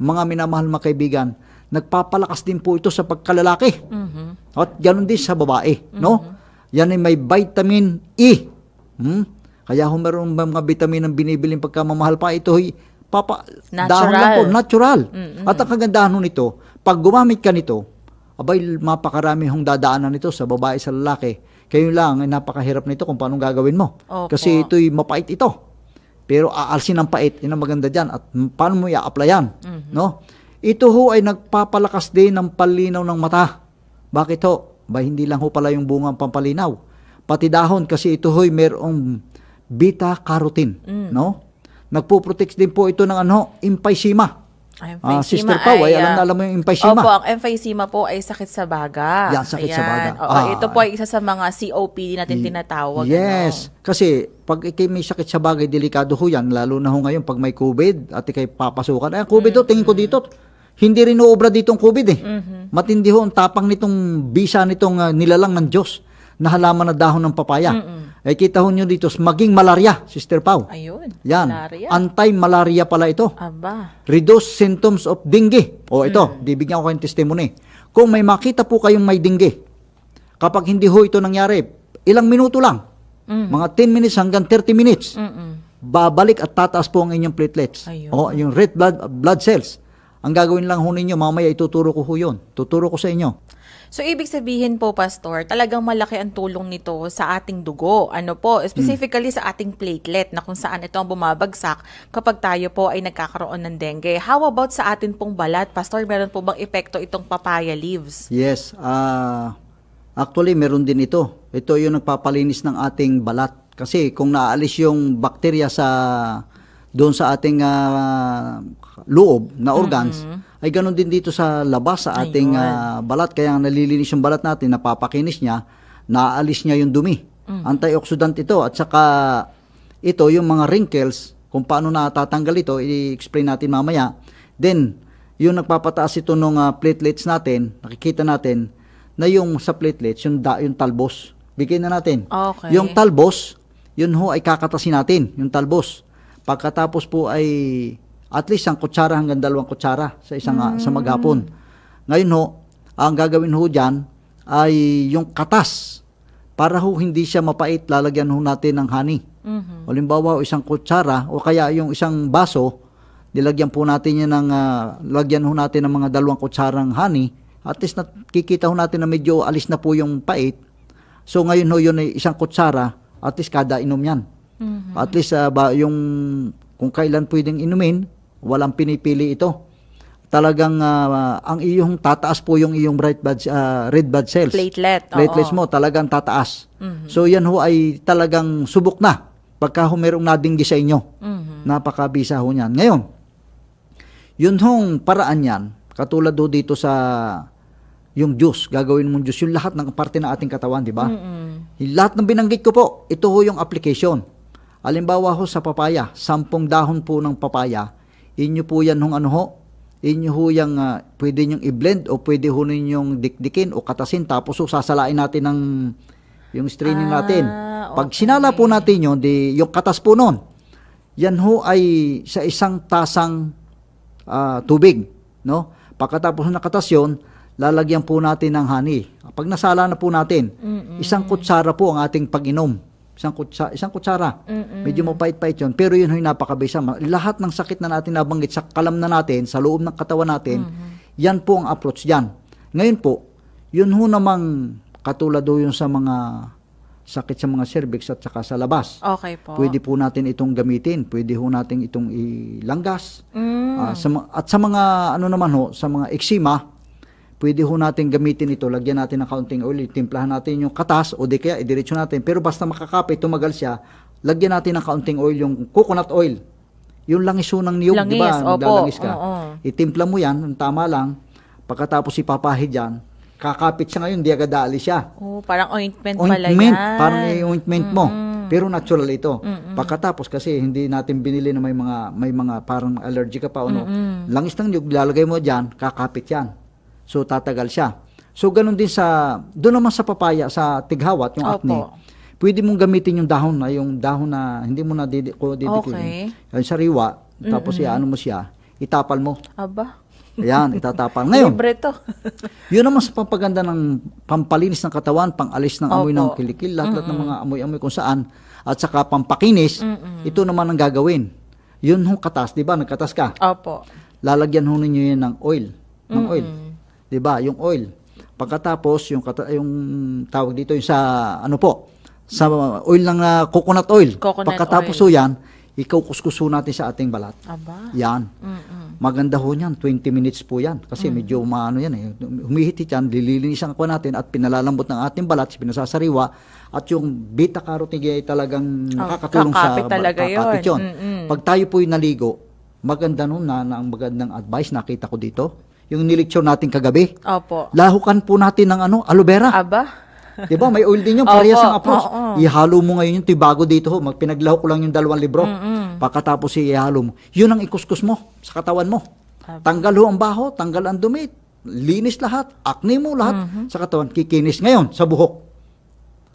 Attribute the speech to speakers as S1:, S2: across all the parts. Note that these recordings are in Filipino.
S1: mga minamahal mga kaibigan, nagpapalakas din po ito sa pagkalalaki. Mm-hmm. At ganun din sa babae, mm-hmm. no? Yan ay may vitamin E. Hmm? Kaya kung meron mga vitamin ang binibiling pagkamamahal pa, ito ay papa,
S2: natural. lang po, natural. Mm-hmm. At
S1: ang kagandahan nito, pag gumamit ka nito, abay mapakarami hong dadaanan nito sa babae sa lalaki. Kayo lang, napakahirap nito kung paano gagawin mo. Opo. Kasi ito'y mapait ito pero aalsin ang pait. Yan ang maganda dyan. At paano mo i-applyan? Mm-hmm. No? Ito ho ay nagpapalakas din ng palinaw ng mata. Bakit ho? Ba hindi lang ho pala yung bunga ang pampalinaw. Pati dahon kasi ito ho ay merong beta-carotene. Mm. No? Nagpo-protect din po ito ng ano, emphysema.
S2: Emphysema ah, Sister Paway, ay, alam na alam mo yung emphysema. Opo, ang emphysema po ay sakit sa baga. Yan, sakit Ayan. sa baga. Oo, ah. Ito po ay isa sa mga COPD natin tinatawag. Ano?
S1: Yes, ano? kasi pag ikay may sakit sa baga, delikado ho yan, lalo na ho ngayon pag may COVID at ikay papasukan. Ay, COVID mm-hmm. to, tingin ko mm-hmm. dito, hindi rin uobra dito ang COVID eh. Mm-hmm. Matindi ho ang tapang nitong visa nitong uh, nilalang ng Diyos na halaman na dahon ng papaya. Mm-mm. Eh, kita nyo dito, maging malaria, Sister Pau. Ayun. Yan. Malaria. Anti-malaria pala ito.
S2: Aba.
S1: Reduce symptoms of dengue. O mm. ito, mm. bibigyan ko kayong testimony. Kung may makita po kayong may dengue, kapag hindi ho ito nangyari, ilang minuto lang, mm. mga 10 minutes hanggang 30 minutes, Mm-mm. babalik at tataas po ang inyong platelets. Ayun. O yung red blood, blood cells. Ang gagawin lang ho ninyo, mamaya ituturo ko ho yun. Tuturo ko sa inyo
S2: So, ibig sabihin po, Pastor, talagang malaki ang tulong nito sa ating dugo. Ano po? Specifically mm. sa ating platelet na kung saan ito ang bumabagsak kapag tayo po ay nagkakaroon ng dengue. How about sa atin pong balat? Pastor, meron po bang epekto itong papaya leaves?
S1: Yes. Uh, actually, meron din ito. Ito yung nagpapalinis ng ating balat. Kasi kung naalis yung bakterya sa doon sa ating uh, loob na organs, mm-hmm ay ganun din dito sa labas sa ating uh, balat. Kaya nalilinis yung balat natin, napapakinis niya, naaalis niya yung dumi. Mm. Antioxidant ito at saka ito yung mga wrinkles, kung paano natatanggal ito, i-explain natin mamaya. Then, yung nagpapataas ito ng uh, ah, platelets natin, nakikita natin na yung sa platelets, yung, da, yung talbos, bigyan na natin.
S2: Okay. Yung
S1: talbos, yun ho ay kakatasin natin, yung talbos. Pagkatapos po ay at least ang kutsara hanggang dalawang kutsara sa isang mm. sa maghapon. Ngayon ho, ang gagawin ho diyan ay yung katas para ho hindi siya mapait, lalagyan ho natin ng honey. Mm-hmm. Halimbawa, isang kutsara o kaya yung isang baso, nilagyan po natin yan ng, uh, lagyan ho natin ng mga dalawang kutsarang honey, at least nakikita ho natin na medyo alis na po yung pait. So ngayon ho yun ay isang kutsara, at least kada inom yan. Mm-hmm. At least uh, ba, yung kung kailan pwedeng inumin, Walang pinipili ito. Talagang uh, ang iyong tataas po yung iyong bright blood, uh, ah, red blood cells. Platelet. Platelets mo talagang tataas. Mm-hmm. So yan ho ay talagang subok na pagka ho merong nadinggi sa inyo. Mm-hmm. Napakabisa ho niyan. Ngayon, yun hong paraan yan, katulad ho dito sa yung juice, gagawin mong juice, yung lahat ng parte ng ating katawan, di ba? Mm-hmm. Lahat ng binanggit ko po, ito ho yung application. Alimbawa ho sa papaya, sampung dahon po ng papaya, inyo po yan hong ano ho, inyo ho yung uh, ah, pwede nyong i-blend o pwede ho ninyong dikdikin o katasin tapos ho sasalain natin ng yung straining ah, natin. Pag sinala po natin yun, di, yung katas po nun, yan ho ay sa isang tasang uh, tubig. No? Pagkatapos na katas yun, lalagyan po natin ng honey. Pag nasala na po natin, Mm-mm. isang kutsara po ang ating pag-inom isang kutsa, isang kutsara. Mm-mm. Medyo mapait-pait 'yon, pero 'yun ay napakabisa. Lahat ng sakit na natin nabanggit sa kalam na natin, sa loob ng katawan natin, mm-hmm. 'yan po ang approach diyan. Ngayon po, 'yun ho namang katulad do 'yung sa mga sakit sa mga cervix at saka sa labas.
S2: Okay po. Pwede
S1: po natin itong gamitin. Pwede ho natin itong ilanggas.
S2: Mm. Uh, sa,
S1: at sa mga ano naman ho, sa mga eczema, pwede ho natin gamitin ito, lagyan natin ng counting oil, timplahan natin yung katas o di kaya idiretso natin. Pero basta makakapit, tumagal siya, lagyan natin ng counting oil yung coconut oil. Yung langis ho ng niyog, di ba? Langis, ka. Oo, oo. Itimpla mo yan, tama lang. Pagkatapos ipapahid yan, kakapit siya ngayon, di agad aali siya.
S2: Oh, parang ointment, ointment pala yan. Parang
S1: ointment mo. Mm-hmm. Pero natural ito. Mm-mm. Pagkatapos kasi hindi natin binili na may mga may mga parang allergy ka pa o no. Mm-mm. Langis ng niyog, lalagay mo diyan, kakapit yan. So tatagal siya. So ganun din sa doon naman sa papaya sa tighawat yung Opo. Pwede mong gamitin yung dahon na yung dahon na hindi mo na didi ko didikit. Okay. Yung sariwa tapos mm-hmm. iano mo siya, itapal mo. Aba. Ayan, itatapal. Ngayon, libre to. yun naman sa pampaganda ng pampalinis ng katawan, pangalis ng amoy Opo. ng kilikil, lahat, lahat ng mga amoy-amoy kung saan, at saka pampakinis, Mm-mm. ito naman ang gagawin. Yun ho katas, di ba? Nagkatas ka. Opo. Lalagyan ho ninyo yan ng oil. Ng Mm-mm. oil. 'di ba? Yung oil. Pagkatapos yung yung tawag dito yung sa ano po, sa oil lang na ah, coconut oil. Coconut Pagkatapos oil. So yan, ikukuskuso natin sa ating balat. Aba. Yan. Mm-mm. Maganda ho niyan, 20 minutes po yan. Kasi mm. medyo maano yan eh. Humihiti yan, lililinisan ko natin at pinalalambot ng ating balat, pinasasariwa. At yung beta carotene talagang oh, nakakatulong sa talaga kakapit yun. yun. Pag tayo po yung naligo, maganda nun na, na ang magandang advice nakita ko dito yung nilecture natin kagabi. Opo. Lahukan po natin ng ano, aloe vera. Aba. 'Di ba? May oil din 'yung parehas ang approach. Oo. Ihalo mo ngayon 'yung tibago dito, magpinaglaho ko lang 'yung dalawang libro. Mm-mm. Pagkatapos ihalo mo. 'Yun ang ikuskus mo sa katawan mo. Aba. Tanggal ho ang baho, tanggal ang dumi, linis lahat, acne mo lahat mm-hmm. sa katawan, kikinis ngayon sa buhok.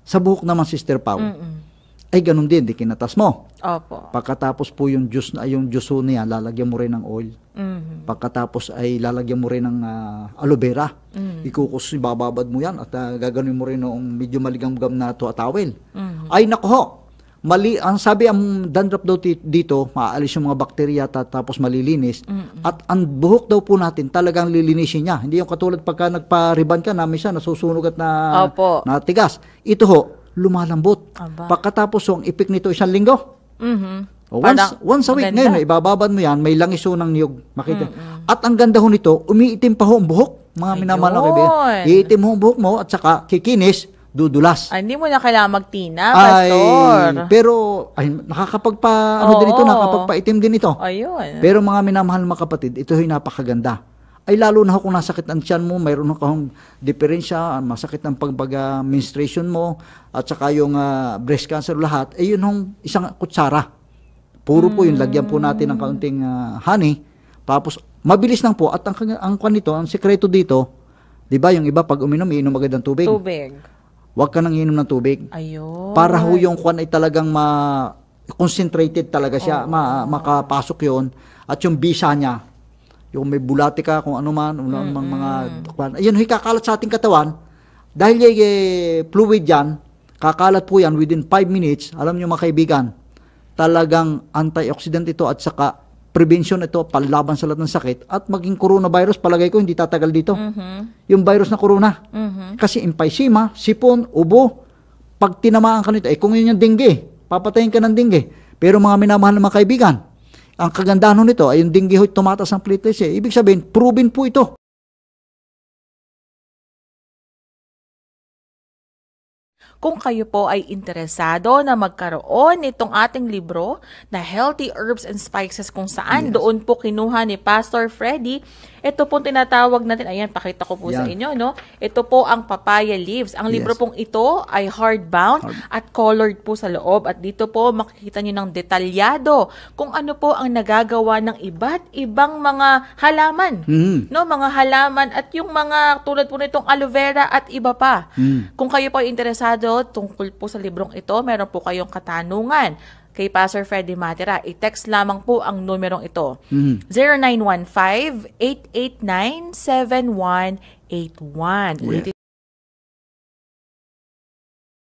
S1: Sa buhok naman Sister Pau. Mm-mm ay ganun din, di kinatas mo. Opo. Pagkatapos po yung juice, na yung juice niya, lalagyan mo rin ng oil. Mm-hmm. Pagkatapos ay lalagyan mo rin ng uh, aloe vera. Mm-hmm. Ikukus, bababad mo yan at uh, ah, gaganuin mo rin noong medyo maligamgam na to atawil. Mm-hmm. Ay nakuho, mali ang sabi ang dandruff daw dito maaalis yung mga bakterya tapos malilinis mm-hmm. at ang buhok daw po natin talagang lilinisin niya hindi yung katulad pagka nagpa-riban ka na minsan nasusunog at na Opo. natigas ito ho lumalambot. Aba. Pagkatapos, so, ang ipik nito isang linggo. Mm-hmm. Oh, once, Parang, once a week, maganda. ngayon, ibababad mo yan, may langiso ng niyog. Makita. Mm-hmm. At ang ganda ho nito, umiitim pa ho ang buhok. Mga minamahal na kaibigan. Iitim ho ang buhok mo at saka kikinis, dudulas. Ay,
S2: hindi mo na kailangan magtina, pastor. Ay, pero
S1: ay, nakakapagpa, ano Oo. din ito, nakakapagpaitim din ito. Ayun. Pero mga minamahal mga kapatid, ito ay napakaganda ay lalo na kung nasakit ang tiyan mo, mayroon kang diferensya, masakit ang pagbaga menstruation mo, at saka yung uh, breast cancer, lahat, ay eh, yun hong isang kutsara. Puro po yun, lagyan po natin ng kaunting uh, honey, tapos mabilis lang po, at ang, ang, ang nito, ang sekreto dito, di ba yung iba pag uminom, iinom agad ng tubig. Tubig. Huwag ka nang inom ng tubig.
S2: Ayun. Para ho
S1: yung kwan ay talagang ma concentrated talaga siya, oh, ma, makapasok yon at yung bisa niya yung may bulati ka, kung ano man, ano mm-hmm. mang mga, mm, mm. ayun, kakalat sa ating katawan, dahil yung eh, fluid yan, kakalat po yan within 5 minutes, alam nyo mga kaibigan, talagang antioxidant ito at saka prevention ito, panlaban sa lahat ng sakit, at maging coronavirus, palagay ko, hindi tatagal dito. Mm-hmm. Yung virus na corona. Mm-hmm. Kasi emphysema, sipon, ubo, pag tinamaan ka nito, eh kung yun yung dengue, papatayin ka ng dengue. Pero mga minamahal ng mga kaibigan, ang kagandahan nito ay yung dinggihoy tumatas ng platelets eh. Ibig sabihin, proven po ito.
S2: Kung kayo po ay interesado na magkaroon nitong ating libro na Healthy Herbs and Spices kung saan yes. doon po kinuha ni Pastor Freddy, ito po tinatawag natin, ayan, pakita ko po yeah. sa inyo, no? Ito po ang papaya leaves. Ang libro yes. pong ito ay hardbound Hard. at colored po sa loob. At dito po makikita nyo ng detalyado kung ano po ang nagagawa ng iba't ibang mga halaman. Mm. No, mga halaman at yung mga tulad po nitong aloe vera at iba pa. Mm. Kung kayo po ay interesado, kayo tungkol po sa librong ito, meron po kayong katanungan kay Pastor Freddy Matera, i-text lamang po ang numerong ito. Mm-hmm. 0915-889-7181. Ulitin